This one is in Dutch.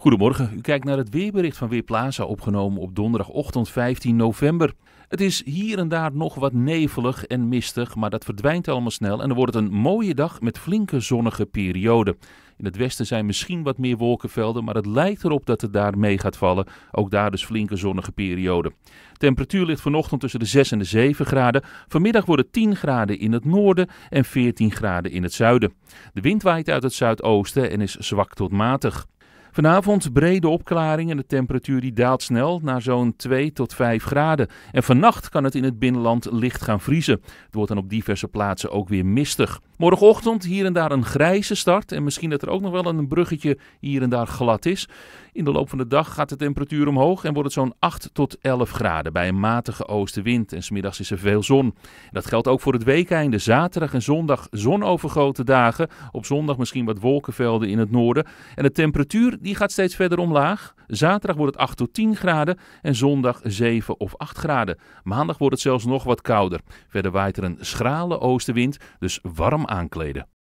Goedemorgen, u kijkt naar het weerbericht van Weerplaza opgenomen op donderdagochtend 15 november. Het is hier en daar nog wat nevelig en mistig, maar dat verdwijnt allemaal snel en dan wordt het een mooie dag met flinke zonnige perioden. In het westen zijn misschien wat meer wolkenvelden, maar het lijkt erop dat het daar mee gaat vallen. Ook daar dus flinke zonnige perioden. Temperatuur ligt vanochtend tussen de 6 en de 7 graden. Vanmiddag worden 10 graden in het noorden en 14 graden in het zuiden. De wind waait uit het zuidoosten en is zwak tot matig. Vanavond brede opklaring en de temperatuur die daalt snel naar zo'n 2 tot 5 graden. En vannacht kan het in het binnenland licht gaan vriezen. Het wordt dan op diverse plaatsen ook weer mistig. Morgenochtend hier en daar een grijze start en misschien dat er ook nog wel een bruggetje hier en daar glad is. In de loop van de dag gaat de temperatuur omhoog en wordt het zo'n 8 tot 11 graden bij een matige oostenwind. En smiddags is er veel zon. Dat geldt ook voor het weekeinde. Zaterdag en zondag zonovergoten dagen. Op zondag misschien wat wolkenvelden in het noorden. En de temperatuur die gaat steeds verder omlaag. Zaterdag wordt het 8 tot 10 graden en zondag 7 of 8 graden. Maandag wordt het zelfs nog wat kouder. Verder waait er een schrale oostenwind, dus warm aankleden.